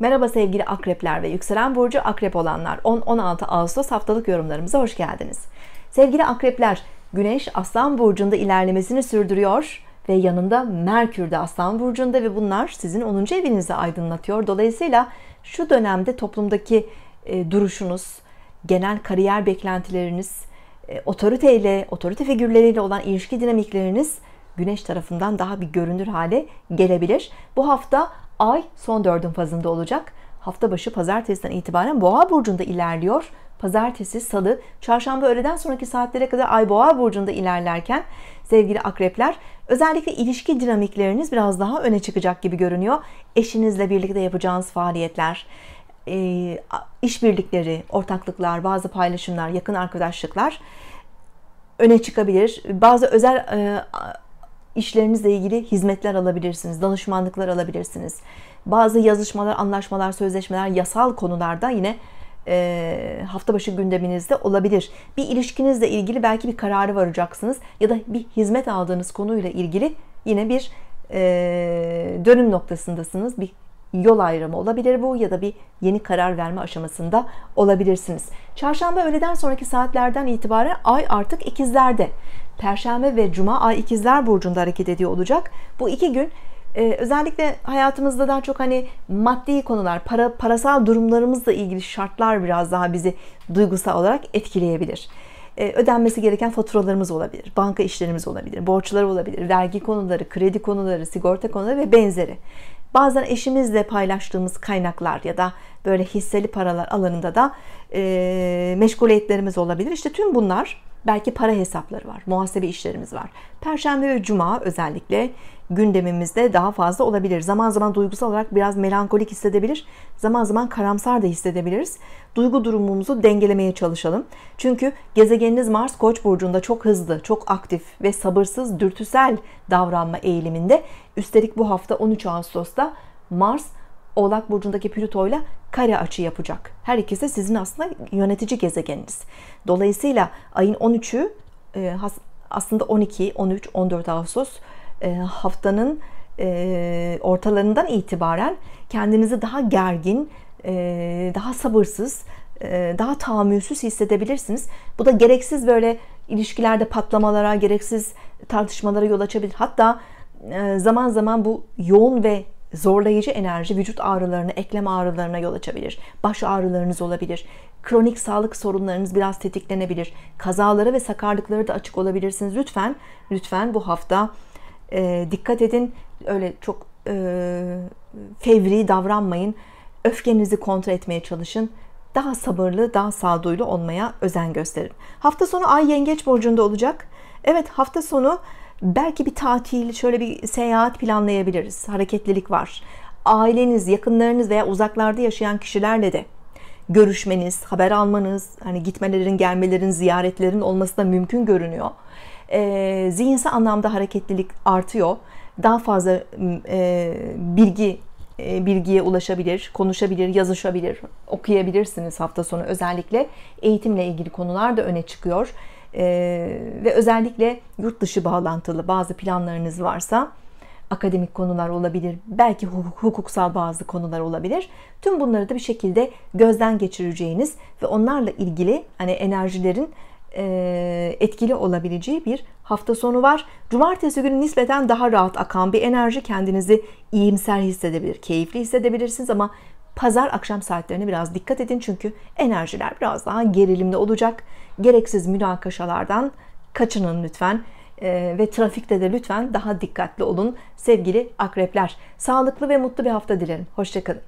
Merhaba sevgili akrepler ve yükselen burcu akrep olanlar 10-16 Ağustos haftalık yorumlarımıza hoş geldiniz. Sevgili akrepler güneş aslan burcunda ilerlemesini sürdürüyor ve yanında Merkür de Aslan Burcu'nda ve bunlar sizin 10. evinizi aydınlatıyor. Dolayısıyla şu dönemde toplumdaki e, duruşunuz, genel kariyer beklentileriniz, e, otoriteyle, otorite figürleriyle olan ilişki dinamikleriniz Güneş tarafından daha bir görünür hale gelebilir. Bu hafta Ay son dördün fazında olacak. Hafta başı pazartesiden itibaren Boğa burcunda ilerliyor. Pazartesi, salı, çarşamba öğleden sonraki saatlere kadar Ay Boğa burcunda ilerlerken sevgili akrepler özellikle ilişki dinamikleriniz biraz daha öne çıkacak gibi görünüyor. Eşinizle birlikte yapacağınız faaliyetler, e, işbirlikleri, ortaklıklar, bazı paylaşımlar, yakın arkadaşlıklar öne çıkabilir. Bazı özel e, işlerinizle ilgili hizmetler alabilirsiniz, danışmanlıklar alabilirsiniz. Bazı yazışmalar, anlaşmalar, sözleşmeler, yasal konularda yine e, hafta başı gündeminizde olabilir. Bir ilişkinizle ilgili belki bir kararı varacaksınız ya da bir hizmet aldığınız konuyla ilgili yine bir e, dönüm noktasındasınız. Bir yol ayrımı olabilir bu ya da bir yeni karar verme aşamasında olabilirsiniz. Çarşamba öğleden sonraki saatlerden itibaren ay artık ikizlerde. Perşembe ve Cuma Ay İkizler Burcu'nda hareket ediyor olacak. Bu iki gün e, özellikle hayatımızda daha çok hani maddi konular, para, parasal durumlarımızla ilgili şartlar biraz daha bizi duygusal olarak etkileyebilir. E, ödenmesi gereken faturalarımız olabilir, banka işlerimiz olabilir, borçlar olabilir, vergi konuları, kredi konuları, sigorta konuları ve benzeri. Bazen eşimizle paylaştığımız kaynaklar ya da böyle hisseli paralar alanında da e, meşguliyetlerimiz olabilir. İşte tüm bunlar belki para hesapları var, muhasebe işlerimiz var. Perşembe ve cuma özellikle gündemimizde daha fazla olabilir. Zaman zaman duygusal olarak biraz melankolik hissedebilir, zaman zaman karamsar da hissedebiliriz. Duygu durumumuzu dengelemeye çalışalım. Çünkü gezegeniniz Mars Koç burcunda çok hızlı, çok aktif ve sabırsız, dürtüsel davranma eğiliminde. Üstelik bu hafta 13 Ağustos'ta Mars Oğlak burcundaki Plüto ile kare açı yapacak. Her ikisi sizin aslında yönetici gezegeniniz. Dolayısıyla ayın 13'ü e, aslında 12, 13, 14 Ağustos e, haftanın e, ortalarından itibaren kendinizi daha gergin, daha sabırsız, daha tahammülsüz hissedebilirsiniz. Bu da gereksiz böyle ilişkilerde patlamalara, gereksiz tartışmalara yol açabilir. Hatta zaman zaman bu yoğun ve Zorlayıcı enerji vücut ağrılarına, eklem ağrılarına yol açabilir. Baş ağrılarınız olabilir. Kronik sağlık sorunlarınız biraz tetiklenebilir. Kazalara ve sakarlıklara da açık olabilirsiniz. Lütfen, lütfen bu hafta e, dikkat edin. Öyle çok e, fevri davranmayın. Öfkenizi kontrol etmeye çalışın daha sabırlı, daha sağduyulu olmaya özen gösterin. Hafta sonu Ay Yengeç Burcu'nda olacak. Evet hafta sonu belki bir tatil, şöyle bir seyahat planlayabiliriz. Hareketlilik var. Aileniz, yakınlarınız veya uzaklarda yaşayan kişilerle de görüşmeniz, haber almanız, hani gitmelerin, gelmelerin, ziyaretlerin olması da mümkün görünüyor. E, zihinsel anlamda hareketlilik artıyor. Daha fazla e, bilgi e, bilgiye ulaşabilir, konuşabilir, yazışabilir, okuyabilirsiniz hafta sonu özellikle. Eğitimle ilgili konular da öne çıkıyor. Ee, ve özellikle yurt dışı bağlantılı bazı planlarınız varsa akademik konular olabilir, belki hukuksal bazı konular olabilir. Tüm bunları da bir şekilde gözden geçireceğiniz ve onlarla ilgili hani enerjilerin e, etkili olabileceği bir hafta sonu var. Cumartesi günü nispeten daha rahat akan bir enerji kendinizi iyimser hissedebilir, keyifli hissedebilirsiniz ama Pazar akşam saatlerine biraz dikkat edin çünkü enerjiler biraz daha gerilimli olacak. Gereksiz münakaşalardan kaçının lütfen e, ve trafikte de lütfen daha dikkatli olun sevgili akrepler. Sağlıklı ve mutlu bir hafta dilerim. Hoşçakalın.